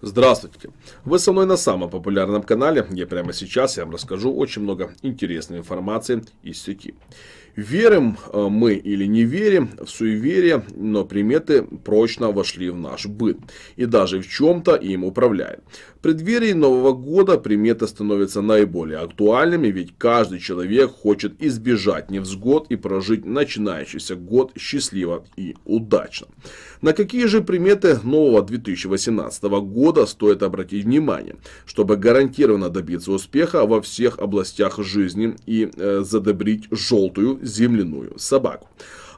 Здравствуйте! Вы со мной на самом популярном канале, где прямо сейчас я вам расскажу очень много интересной информации из сети. Верим э, мы или не верим в суеверие, но приметы прочно вошли в наш быт и даже в чем-то им управляют. В преддверии Нового года приметы становятся наиболее актуальными, ведь каждый человек хочет избежать невзгод и прожить начинающийся год счастливо и удачно. На какие же приметы нового 2018 года года стоит обратить внимание, чтобы гарантированно добиться успеха во всех областях жизни и э, задобрить желтую земляную собаку.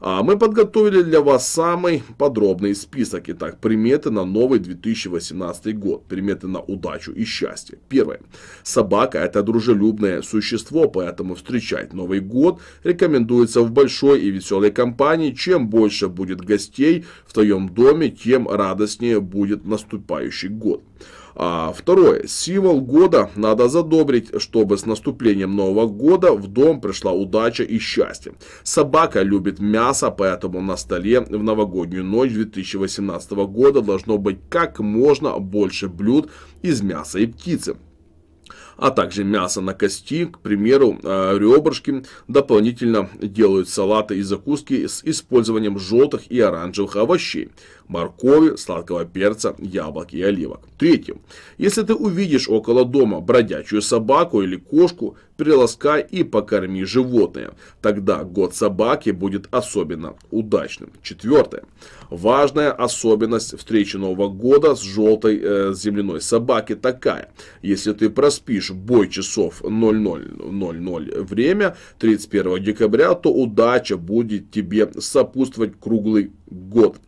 А Мы подготовили для вас самый подробный список. Итак, приметы на новый 2018 год. Приметы на удачу и счастье. Первое. Собака – это дружелюбное существо, поэтому встречать Новый год рекомендуется в большой и веселой компании. Чем больше будет гостей в твоем доме, тем радостнее будет наступающий год. А, второе. Символ года надо задобрить, чтобы с наступлением Нового года в дом пришла удача и счастье. Собака любит мясо, поэтому на столе в новогоднюю ночь 2018 года должно быть как можно больше блюд из мяса и птицы а также мясо на кости, к примеру, э, ребрышки, дополнительно делают салаты и закуски с использованием желтых и оранжевых овощей, моркови, сладкого перца, яблок и оливок. Третье. Если ты увидишь около дома бродячую собаку или кошку, приласкай и покорми животное. Тогда год собаки будет особенно удачным. Четвертое. Важная особенность встречи Нового года с желтой э, земляной собаки такая. Если ты проспишь бой часов 00.00 время 31 декабря, то удача будет тебе сопутствовать круглый год.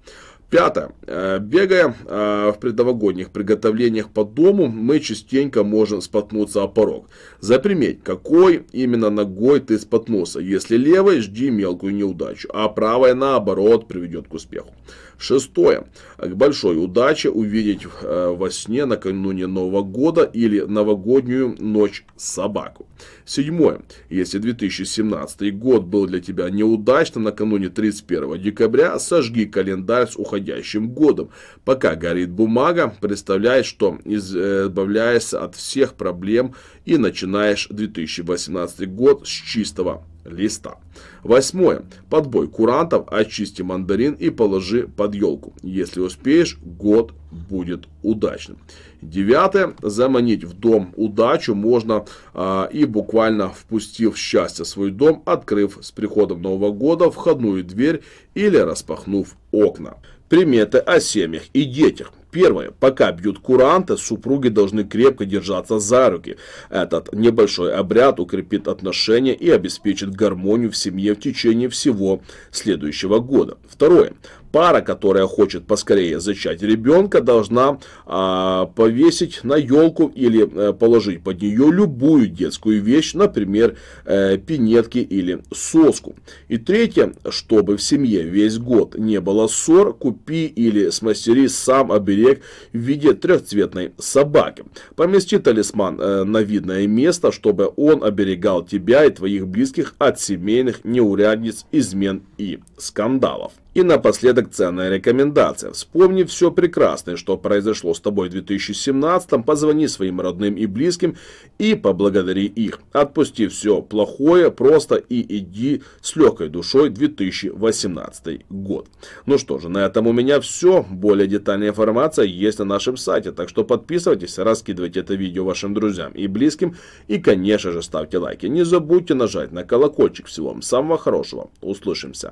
Пятое. Э, Бегая э, в предновогодних приготовлениях по дому, мы частенько можем споткнуться о порог. Заприметь, какой именно ногой ты споткнулся. Если левой, жди мелкую неудачу, а правая, наоборот, приведет к успеху. Шестое. К большой удаче увидеть э, во сне накануне Нового года или новогоднюю ночь собаку. Седьмое. Если 2017 год был для тебя неудачным накануне 31 декабря, сожги календарь с уходящим уходящим годом. Пока горит бумага, представляет, что э, избавляясь от всех проблем и начинаешь 2018 год с чистого листа. Восьмое. Подбой курантов, очисти мандарин и положи под елку. Если успеешь, год будет удачным. Девятое. Заманить в дом удачу можно а, и буквально впустив счастье в свой дом, открыв с приходом Нового года входную дверь или распахнув окна примета о семьях и детях. Первое. Пока бьют куранты, супруги должны крепко держаться за руки. Этот небольшой обряд укрепит отношения и обеспечит гармонию в семье в течение всего следующего года. Второе. Пара, которая хочет поскорее зачать ребенка, должна а, повесить на елку или а, положить под нее любую детскую вещь, например, а, пинетки или соску. И третье, чтобы в семье весь год не было ссор, купи или смастери сам оберег человек в виде трехцветной собаки. Помести талисман э, на видное место, чтобы он оберегал тебя и твоих близких от семейных неурядиц, измен и скандалов. И напоследок ценная рекомендация. Вспомни все прекрасное, что произошло с тобой в 2017, позвони своим родным и близким и поблагодари их. Отпусти все плохое просто и иди с легкой душой 2018 год. Ну что же, на этом у меня все. Более детальная информация есть на нашем сайте, так что подписывайтесь, раскидывайте это видео вашим друзьям и близким и, конечно же, ставьте лайки. Не забудьте нажать на колокольчик. Всего вам самого хорошего. Услышимся.